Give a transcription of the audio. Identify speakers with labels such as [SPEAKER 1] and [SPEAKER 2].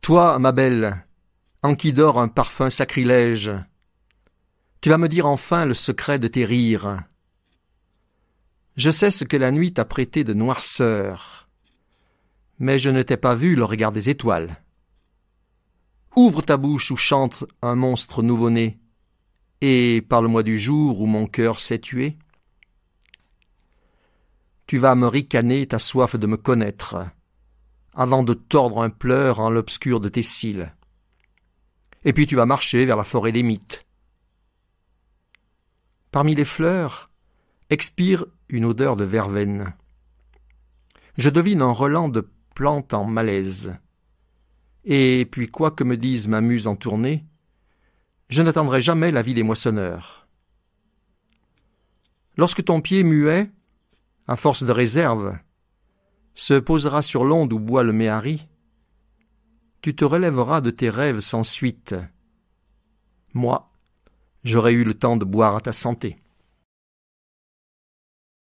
[SPEAKER 1] Toi, ma belle, en qui dort un parfum sacrilège, tu vas me dire enfin le secret de tes rires. Je sais ce que la nuit t'a prêté de noirceur, mais je ne t'ai pas vu le regard des étoiles. Ouvre ta bouche où chante un monstre nouveau-né, et parle-moi du jour où mon cœur s'est tué. Tu vas me ricaner ta soif de me connaître avant de tordre un pleur en l'obscur de tes cils. Et puis tu vas marcher vers la forêt des mythes. Parmi les fleurs, expire une odeur de verveine. Je devine un relent de plantes en malaise. Et puis quoi que me dise ma muse en tournée, je n'attendrai jamais la vie des moissonneurs. Lorsque ton pied muet, à force de réserve, se posera sur l'onde où boit le méhari, tu te relèveras de tes rêves sans suite. Moi, j'aurais eu le temps de boire à ta santé.